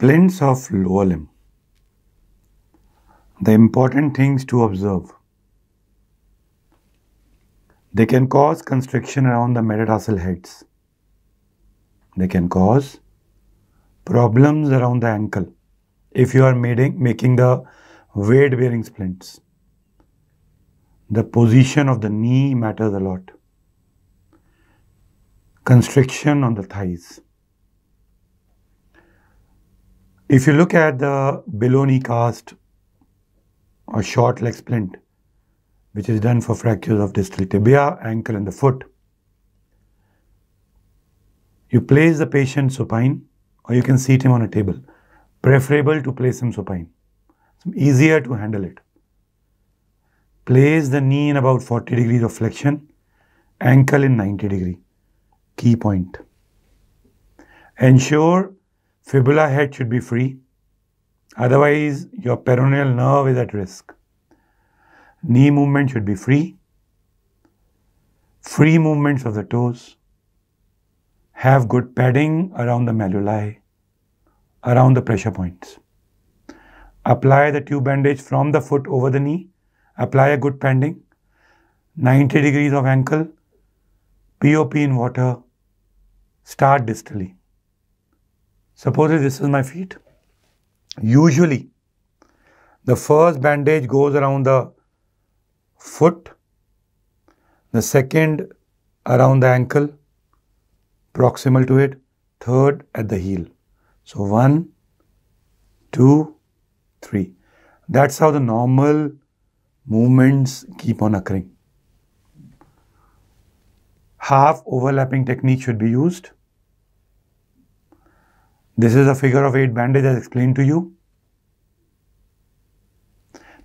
Splints of lower limb. The important things to observe. They can cause constriction around the metatarsal heads. They can cause problems around the ankle if you are making the weight bearing splints. The position of the knee matters a lot. Constriction on the thighs. If you look at the Belloni cast or short leg splint, which is done for fractures of distal tibia, ankle, and the foot, you place the patient supine or you can seat him on a table. Preferable to place him supine. It's easier to handle it. Place the knee in about 40 degrees of flexion, ankle in 90 degree. Key point. Ensure Fibula head should be free, otherwise your peroneal nerve is at risk. Knee movement should be free, free movements of the toes, have good padding around the malleoli, around the pressure points. Apply the tube bandage from the foot over the knee, apply a good padding, 90 degrees of ankle, POP in water, start distally. Suppose this is my feet. Usually, the first bandage goes around the foot, the second around the ankle, proximal to it, third at the heel. So, one, two, three. That's how the normal movements keep on occurring. Half overlapping technique should be used. This is a figure of 8 bandage as explained to you.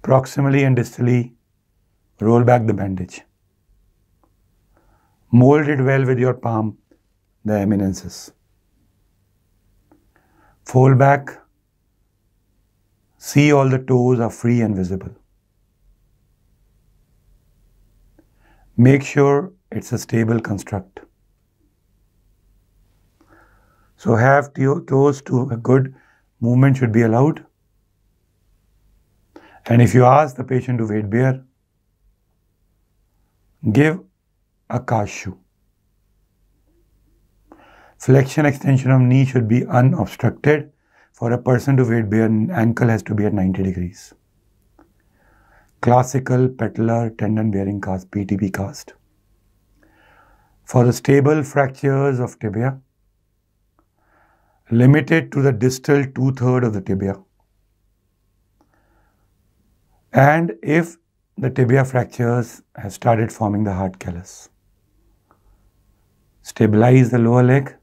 Proximally and distally, roll back the bandage. Mold it well with your palm, the eminences. Fold back. See all the toes are free and visible. Make sure it's a stable construct. So have toes to a good movement should be allowed. And if you ask the patient to weight bear, give a kashu. Flexion extension of knee should be unobstructed. For a person to weight bear, ankle has to be at 90 degrees. Classical patellar tendon bearing cast, PTB cast. For the stable fractures of tibia, limited to the distal two-third of the tibia. And if the tibia fractures have started forming the hard callus. Stabilize the lower leg.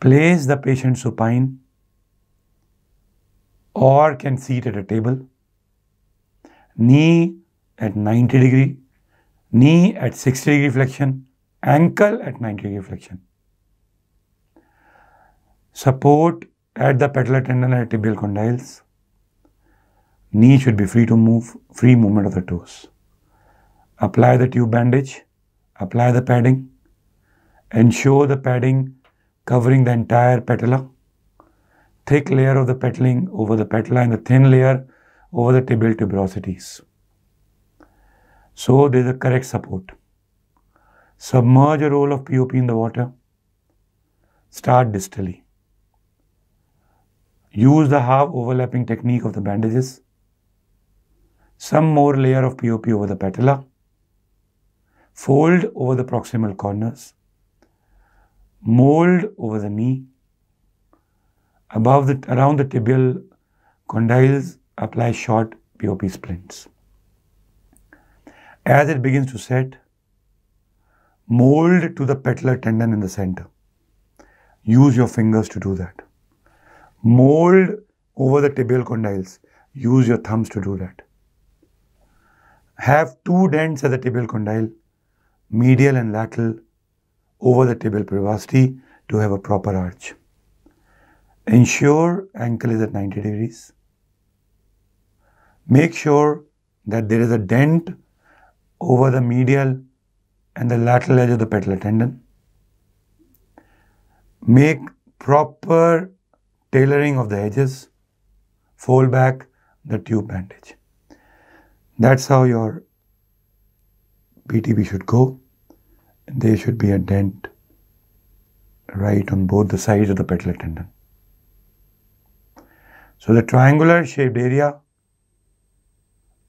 Place the patient supine or can seat at a table. Knee at 90 degree, knee at 60 degree flexion, ankle at 90 degree flexion. Support at the patellar tendon and tibial condyles. Knee should be free to move, free movement of the toes. Apply the tube bandage. Apply the padding. Ensure the padding covering the entire patella. Thick layer of the petaling over the patella and the thin layer over the tibial tuberosities. So there is a correct support. Submerge a roll of POP in the water. Start distally. Use the half overlapping technique of the bandages. Some more layer of POP over the patella. Fold over the proximal corners. Mold over the knee. Above the, around the tibial condyles, apply short POP splints. As it begins to set, mold to the patellar tendon in the center. Use your fingers to do that mold over the tibial condyles. Use your thumbs to do that. Have two dents at the tibial condyle, medial and lateral, over the tibial prevosity to have a proper arch. Ensure ankle is at 90 degrees. Make sure that there is a dent over the medial and the lateral edge of the petal tendon. Make proper tailoring of the edges, fold back the tube bandage. That's how your PTB should go. There should be a dent right on both the sides of the patellar tendon. So the triangular shaped area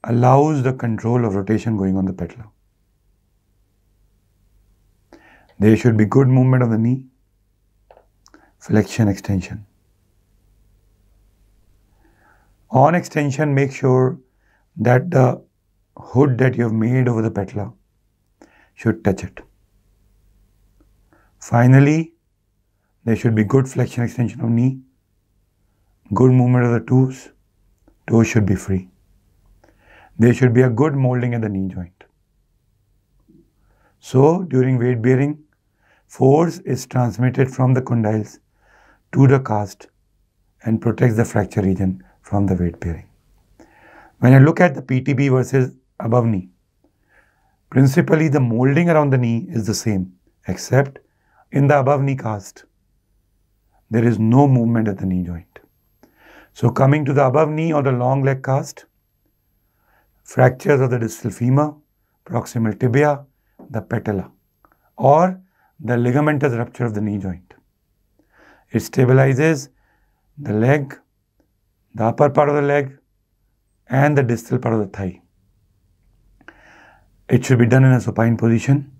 allows the control of rotation going on the patella. There should be good movement of the knee, flexion, extension on extension make sure that the hood that you have made over the petla should touch it. Finally, there should be good flexion extension of knee, good movement of the toes, toes should be free. There should be a good molding at the knee joint. So, during weight bearing, force is transmitted from the condyles to the cast and protects the fracture region from the weight bearing. When I look at the PTB versus above knee, principally the molding around the knee is the same, except in the above knee cast, there is no movement at the knee joint. So coming to the above knee or the long leg cast, fractures of the distal femur, proximal tibia, the patella, or the ligamentous rupture of the knee joint. It stabilizes the leg the upper part of the leg and the distal part of the thigh. It should be done in a supine position.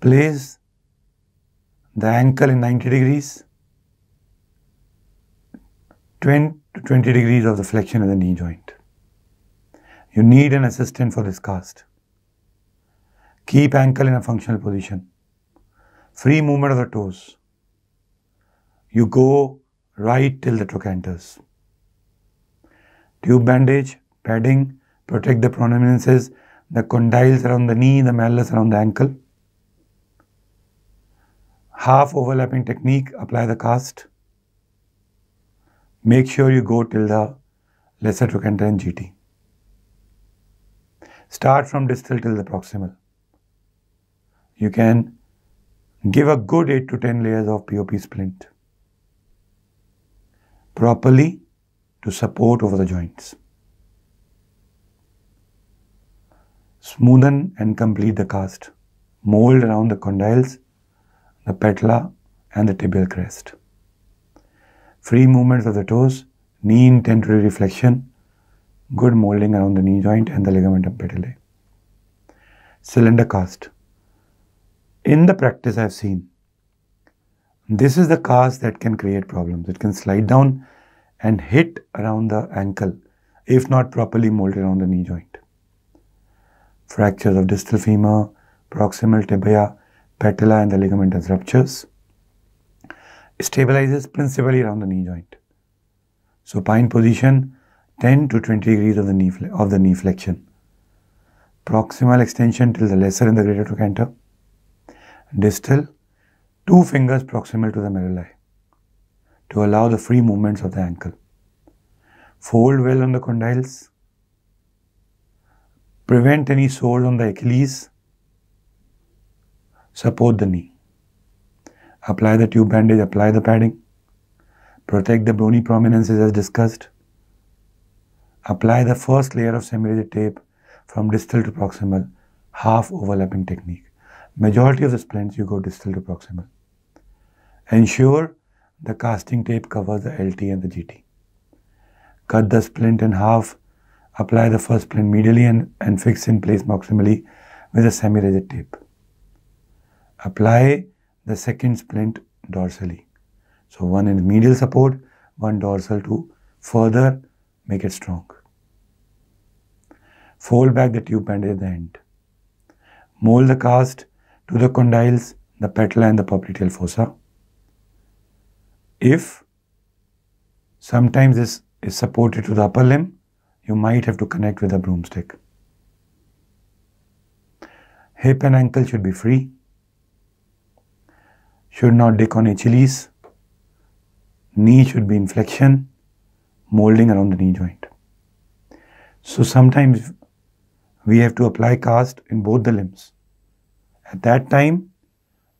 Place the ankle in 90 degrees, 20 to 20 degrees of the flexion of the knee joint. You need an assistant for this cast. Keep ankle in a functional position. Free movement of the toes. You go right till the trochanters tube bandage, padding, protect the prominences, the condyles around the knee, the malleus around the ankle. Half overlapping technique, apply the cast. Make sure you go till the lesser trochanter and GT. Start from distal till the proximal. You can give a good 8 to 10 layers of POP splint. Properly to support over the joints. Smoothen and complete the cast. Mold around the condyles, the patella and the tibial crest. Free movements of the toes, knee in temporary reflection, good molding around the knee joint and the ligamentum pedale. Cylinder cast. In the practice I've seen, this is the cast that can create problems. It can slide down and hit around the ankle if not properly molded around the knee joint. Fractures of distal femur, proximal tibia, patella and the ligament as ruptures. Stabilizes principally around the knee joint. So pine position 10 to 20 degrees of the knee, of the knee flexion. Proximal extension till the lesser and the greater trochanter. Distal, two fingers proximal to the middle to allow the free movements of the ankle. Fold well on the condyles. Prevent any sores on the Achilles. Support the knee. Apply the tube bandage, apply the padding. Protect the bony prominences as discussed. Apply the first layer of semi-rigid tape from distal to proximal, half overlapping technique. Majority of the splints you go distal to proximal. Ensure the casting tape covers the LT and the GT. Cut the splint in half, apply the first splint medially and, and fix in place maximally with a semi-rigid tape. Apply the second splint dorsally. So one in medial support, one dorsal to further make it strong. Fold back the tube end at the end. Mold the cast to the condyles, the petal and the popliteal fossa. If sometimes this is supported to the upper limb, you might have to connect with a broomstick. Hip and ankle should be free. Should not dick on Achilles. Knee should be in flexion, molding around the knee joint. So sometimes we have to apply cast in both the limbs. At that time,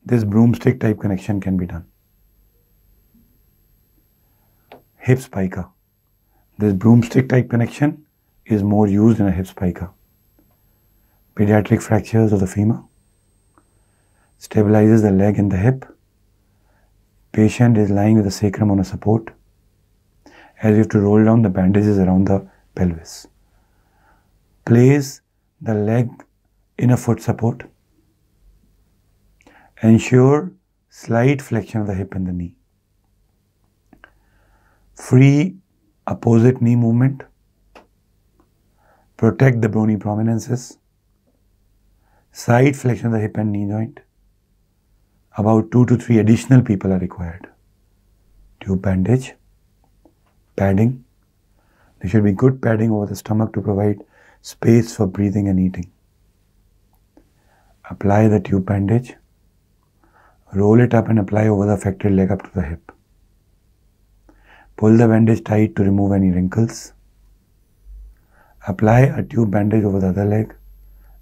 this broomstick type connection can be done. hip spica. This broomstick type connection is more used in a hip spica. Pediatric fractures of the femur stabilizes the leg and the hip. Patient is lying with the sacrum on a support as you have to roll down the bandages around the pelvis. Place the leg in a foot support. Ensure slight flexion of the hip and the knee free opposite knee movement, protect the bony prominences, side flexion of the hip and knee joint. About 2 to 3 additional people are required. Tube bandage, padding. There should be good padding over the stomach to provide space for breathing and eating. Apply the tube bandage, roll it up and apply over the affected leg up to the hip. Pull the bandage tight to remove any wrinkles. Apply a tube bandage over the other leg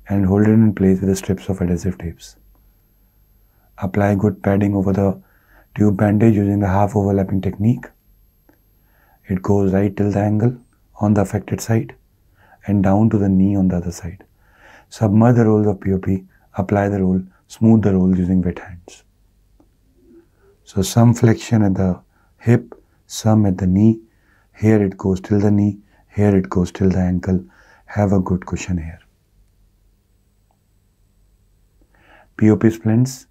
and hold it in place with the strips of adhesive tapes. Apply good padding over the tube bandage using the half overlapping technique. It goes right till the angle on the affected side and down to the knee on the other side. Submerge the rolls of POP, apply the roll, smooth the roll using wet hands. So some flexion at the hip some at the knee, here it goes till the knee, here it goes till the ankle. Have a good cushion here. POP splints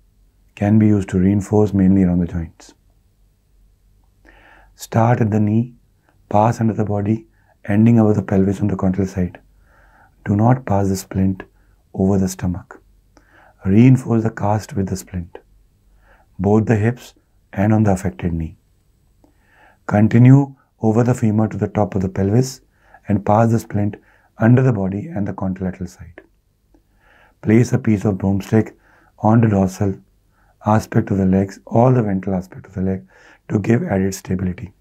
can be used to reinforce mainly around the joints. Start at the knee, pass under the body, ending above the pelvis on the contral side. Do not pass the splint over the stomach. Reinforce the cast with the splint, both the hips and on the affected knee. Continue over the femur to the top of the pelvis and pass the splint under the body and the contralateral side. Place a piece of broomstick on the dorsal aspect of the legs or the ventral aspect of the leg to give added stability.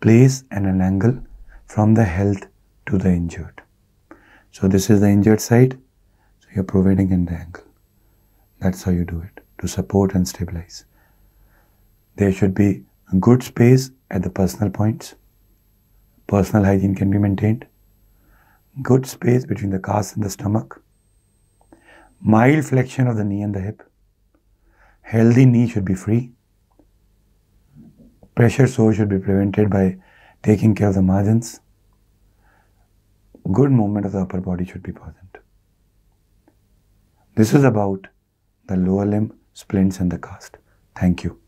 Place an angle from the health to the injured. So this is the injured side, so you're providing an angle. That's how you do it, to support and stabilize. There should be good space at the personal points. Personal hygiene can be maintained. Good space between the calves and the stomach. Mild flexion of the knee and the hip. Healthy knee should be free. Pressure sore should be prevented by taking care of the margins. Good movement of the upper body should be present. This is about the lower limb, splints, and the cast. Thank you.